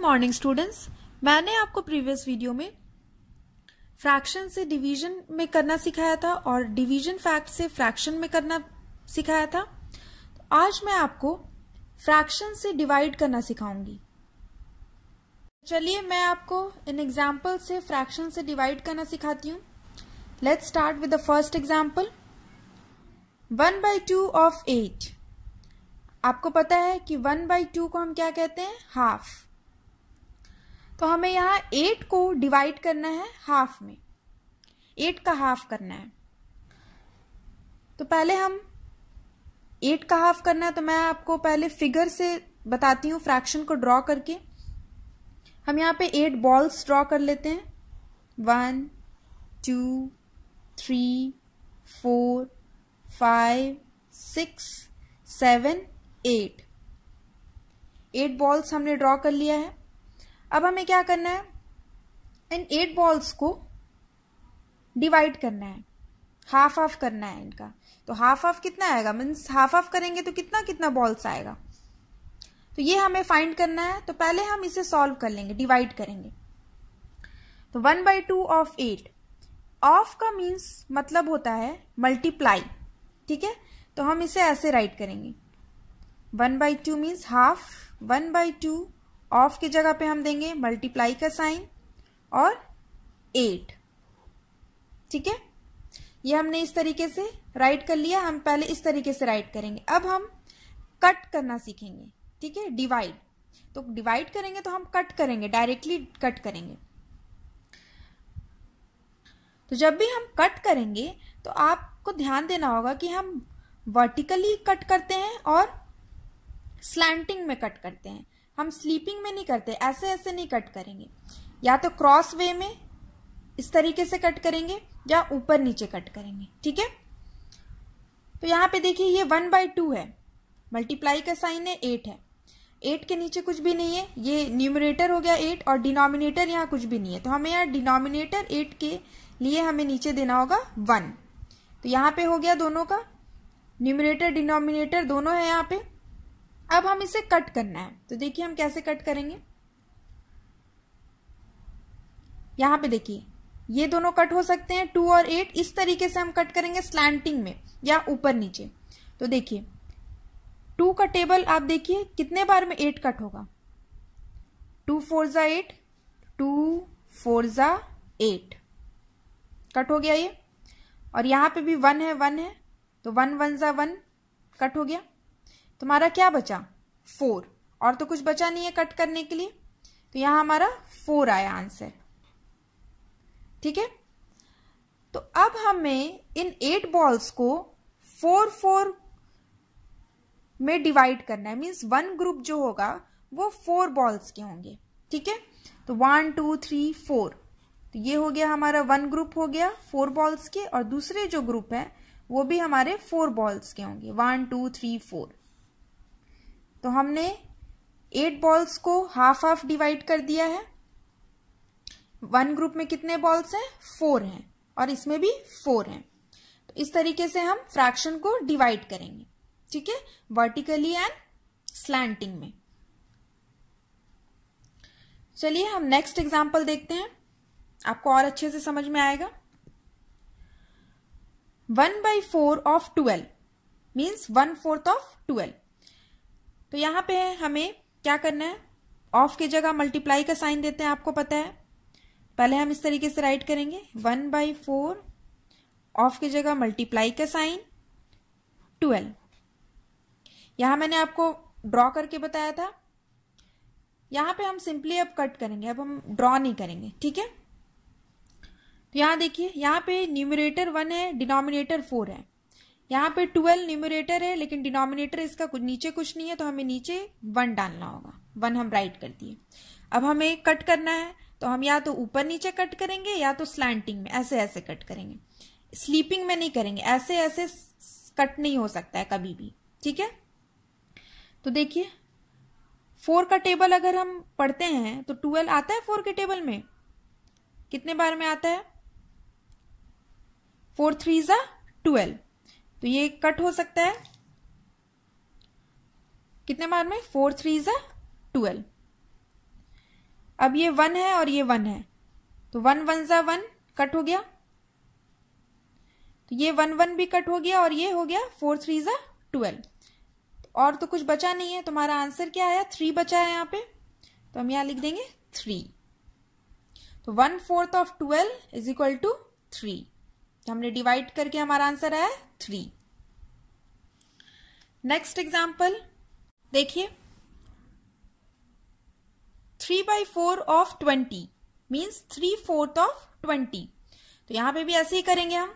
Morning students मैंने आपको previous video में फ्रैक्शन से डिवीजन में करना सिखाया था और डिवीजन फैक्ट से फ्रैक्शन में करना सिखाया था तो आज मैं आपको फ्रैक्शन से डिवाइड करना सिखाऊंगी चलिए मैं आपको इन एग्जाम्पल से फ्रैक्शन से डिवाइड करना सिखाती हूँ let's start with the first example one by two of eight आपको पता है कि वन बाई टू को हम क्या कहते हैं हाफ तो हमें यहाँ एट को डिवाइड करना है हाफ में एट का हाफ करना है तो पहले हम एट का हाफ करना है तो मैं आपको पहले फिगर से बताती हूँ फ्रैक्शन को ड्रॉ करके हम यहाँ पे एट बॉल्स ड्रॉ कर लेते हैं one two three four five six seven eight eight balls हमने ड्रॉ कर लिया है अब हमें क्या करना है इन एट बॉल्स को डिवाइड करना है हाफ ऑफ करना है इनका तो हाफ ऑफ कितना आएगा मीन्स हाफ ऑफ करेंगे तो कितना कितना बॉल्स आएगा तो ये हमें फाइंड करना है तो पहले हम इसे सॉल्व कर लेंगे डिवाइड करेंगे तो one by two of eight of का मीन्स मतलब होता है मल्टीप्लाई ठीक है तो हम इसे ऐसे राइट करेंगे one by two means half one by two of की जगह पे हम देंगे मल्टीप्लाई का साइन और एट ठीक है ये हमने इस तरीके से राइट कर लिया हम पहले इस तरीके से राइट करेंगे अब हम कट करना सीखेंगे ठीक है डिवाइड तो डिवाइड करेंगे तो हम कट करेंगे डायरेक्टली कट करेंगे तो जब भी हम कट करेंगे तो आपको ध्यान देना होगा कि हम वर्टिकली कट करते हैं और स्लैंटिंग में कट करते हैं हम स्लीपिंग में नहीं करते ऐसे ऐसे नहीं कट करेंगे या तो क्रॉस वे में इस तरीके से कट करेंगे या ऊपर नीचे कट करेंगे ठीक है तो यहाँ पे देखिए ये वन बाई टू है मल्टीप्लाई का साइन है एट है एट के नीचे कुछ भी नहीं है ये न्यूमरेटर हो गया एट और डिनोमिनेटर यहाँ कुछ भी नहीं है तो हमें यहाँ डिनोमिनेटर एट के लिए हमें नीचे देना होगा वन तो यहाँ पे हो गया दोनों का न्यूमरेटर डिनोमिनेटर दोनों है यहाँ पे अब हम इसे कट करना है तो देखिए हम कैसे कट करेंगे यहां पे देखिए ये दोनों कट हो सकते हैं टू और एट इस तरीके से हम कट करेंगे स्लैंटिंग में या ऊपर नीचे तो देखिए टू का टेबल आप देखिए कितने बार में एट कट होगा टू फोर ज़ा एट टू फोर ज़ा एट कट हो गया ये और यहां पे भी वन है वन है तो वन वन ज़ा वन कट हो गया तुम्हारा क्या बचा फोर और तो कुछ बचा नहीं है कट करने के लिए तो यहां हमारा फोर आया आंसर ठीक है तो अब हमें इन एट बॉल्स को फोर फोर में डिवाइड करना है मीन्स वन ग्रुप जो होगा वो फोर बॉल्स के होंगे ठीक है तो वन टू थ्री फोर तो ये हो गया हमारा वन ग्रुप हो गया फोर बॉल्स के और दूसरे जो ग्रुप है वो भी हमारे फोर बॉल्स के होंगे वन टू थ्री फोर तो हमने एट बॉल्स को हाफ हाफ डिवाइड कर दिया है वन ग्रुप में कितने बॉल्स हैं फोर हैं और इसमें भी फोर हैं तो इस तरीके से हम फ्रैक्शन को डिवाइड करेंगे ठीक है वर्टिकली एंड स्लैंटिंग में चलिए हम नेक्स्ट एग्जाम्पल देखते हैं आपको और अच्छे से समझ में आएगा one by four of twelve means one fourth of twelve तो यहां पे हमें क्या करना है ऑफ की जगह मल्टीप्लाई का साइन देते हैं आपको पता है पहले हम इस तरीके से राइट करेंगे वन बाई फोर ऑफ की जगह मल्टीप्लाई का साइन ट्वेल्व यहां मैंने आपको ड्रॉ करके बताया था यहां पे हम सिंपली अब कट करेंगे अब हम ड्रॉ नहीं करेंगे ठीक है तो यहां देखिए यहां पे न्यूमिनेटर वन है डिनोमिनेटर फोर है यहाँ पे ट्वेल्व न्यूमरेटर है लेकिन डिनोमिनेटर इसका कुछ नीचे कुछ नहीं है तो हमें नीचे वन डालना होगा वन हम राइट कर दिए अब हमें कट करना है तो हम या तो ऊपर नीचे कट करेंगे या तो स्लैंटिंग में ऐसे ऐसे कट करेंगे स्लीपिंग में नहीं करेंगे ऐसे ऐसे कट नहीं हो सकता है कभी भी ठीक है तो देखिए फोर का टेबल अगर हम पढ़ते हैं तो ट्वेल्व आता है फोर के टेबल में कितने बार में आता है फोर थ्री ज़ा ट्वेल्व तो ये कट हो सकता है कितने बार में फोर थ्री ज़ा ट्वेल्व अब ये वन है और ये वन है तो वन वन ज़ा वन कट हो गया तो ये वन वन भी कट हो गया और ये हो गया फोर थ्री ज़ा ट्वेल्व और तो कुछ बचा नहीं है तुम्हारा आंसर क्या आया थ्री बचा है यहाँ पे तो हम यहां लिख देंगे थ्री तो one fourth of twelve is equal to three हमने डिवाइड करके हमारा आंसर आया थ्री नेक्स्ट एग्जाम्पल देखिए three by four of twenty means three fourth of twenty तो यहां पे भी ऐसे ही करेंगे हम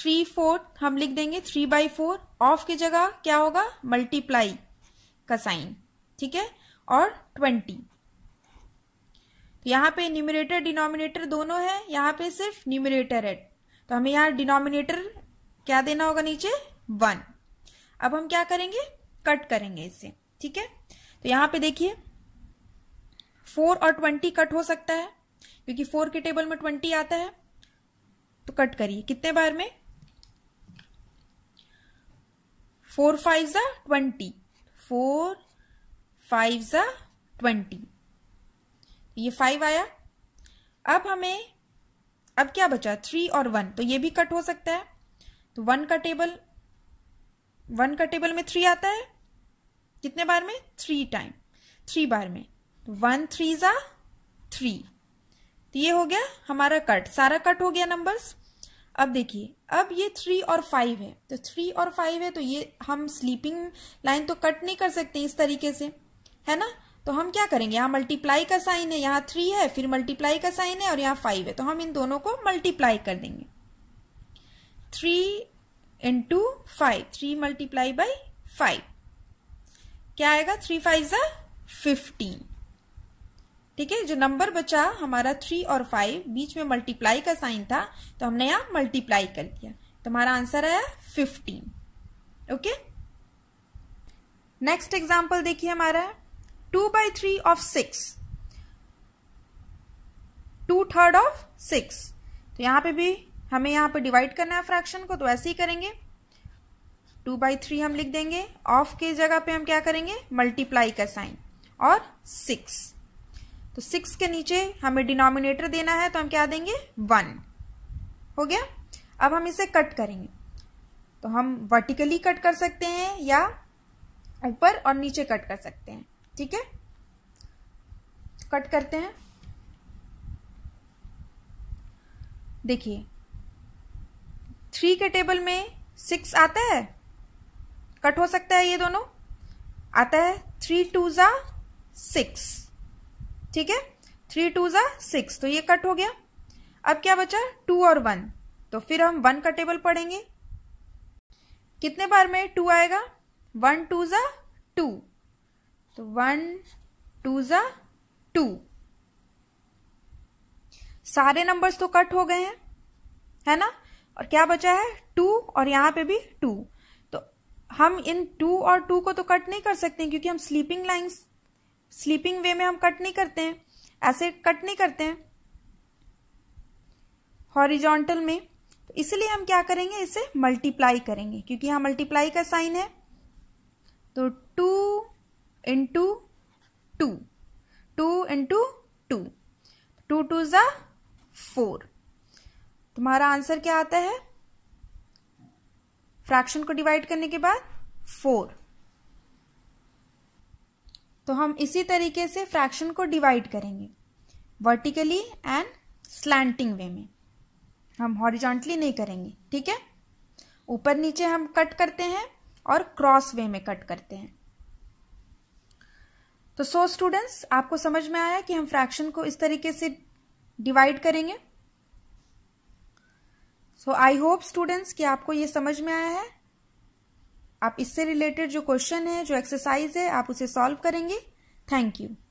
थ्री फोर्थ हम लिख देंगे थ्री बाई फोर ऑफ की जगह क्या होगा मल्टीप्लाई का साइन ठीक है और ट्वेंटी तो यहां पे न्यूमिनेटर डिनोमिनेटर दोनों है यहां पे सिर्फ न्यूमिनेटर है तो हमें यहाँ डिनोमिनेटर क्या देना होगा नीचे वन अब हम क्या करेंगे कट करेंगे इससे ठीक है तो यहाँ पे देखिए फोर और ट्वेंटी कट हो सकता है क्योंकि फोर के टेबल में ट्वेंटी आता है तो कट करिए कितने बार में फोर फाइव जा ट्वेंटी फोर फाइव जा ट्वेंटी ये फाइव आया अब हमें अब क्या बचा थ्री और वन तो ये भी कट हो सकता है तो वन का टेबल वन का टेबल में थ्री आता है कितने बार में थ्री टाइम थ्री बार में वन थ्री ज़ा थ्री तो ये हो गया हमारा कट सारा कट हो गया नंबर्स अब देखिए अब ये थ्री और फाइव है तो थ्री और फाइव है तो ये हम स्लीपिंग लाइन तो कट नहीं कर सकते इस तरीके से है ना तो हम क्या करेंगे यहाँ मल्टीप्लाई का साइन है यहाँ थ्री है फिर मल्टीप्लाई का साइन है और यहाँ फाइव है तो हम इन दोनों को मल्टीप्लाई कर देंगे three into five three multiply by five क्या आएगा थ्री फाइव ज़ा फिफ्टीन ठीक है जो नंबर बचा हमारा थ्री और फाइव बीच में मल्टीप्लाई का साइन था तो हमने यहां मल्टीप्लाई कर दिया तो हमारा आंसर आया फिफ्टीन ओके नेक्स्ट एग्जाम्पल देखिए हमारा two by three of six two third of six तो यहां पे भी हमें यहां पे डिवाइड करना है फ्रैक्शन को तो ऐसे ही करेंगे टू बाई थ्री हम लिख देंगे ऑफ के जगह पे हम क्या करेंगे मल्टीप्लाई का साइन और सिक्स तो सिक्स के नीचे हमें डिनोमिनेटर देना है तो हम क्या देंगे वन हो गया अब हम इसे कट करेंगे तो हम वर्टिकली कट कर सकते हैं या ऊपर और नीचे कट कर सकते हैं ठीक है कट करते हैं देखिए थ्री के टेबल में सिक्स आता है कट हो सकता है ये दोनों आता है थ्री टू ज़ा सिक्स ठीक है थ्री टू ज़ा सिक्स तो ये कट हो गया अब क्या बचा टू और वन तो फिर हम वन का टेबल पढ़ेंगे कितने बार में टू आएगा वन टू ज़ा टू तो वन टू ज टू सारे नंबर्स तो कट हो गए हैं है ना और क्या बचा है टू और यहां पे भी टू तो हम इन टू और टू को तो कट नहीं कर सकते क्योंकि हम स्लीपिंग लाइंस स्लीपिंग वे में हम कट नहीं करते हैं ऐसे कट नहीं करते हैं हॉरिजॉन्टल में तो इसलिए हम क्या करेंगे इसे मल्टीप्लाई करेंगे क्योंकि यहां मल्टीप्लाई का साइन है तो two into two two into two two two ज़ा four. तुम्हारा आंसर क्या आता है फ्रैक्शन को डिवाइड करने के बाद फोर तो हम इसी तरीके से फ्रैक्शन को डिवाइड करेंगे वर्टिकली एंड स्लैंटिंग वे में हम हॉरिजॉन्टली नहीं करेंगे ठीक है ऊपर नीचे हम कट करते हैं और क्रॉस वे में कट करते हैं तो सो so स्टूडेंट्स आपको समझ में आया कि हम फ्रैक्शन को इस तरीके से डिवाइड करेंगे सो आई होप स्टूडेंट्स कि आपको ये समझ में आया है आप इससे रिलेटेड जो क्वेश्चन है जो एक्सरसाइज है आप उसे सॉल्व करेंगे थैंक यू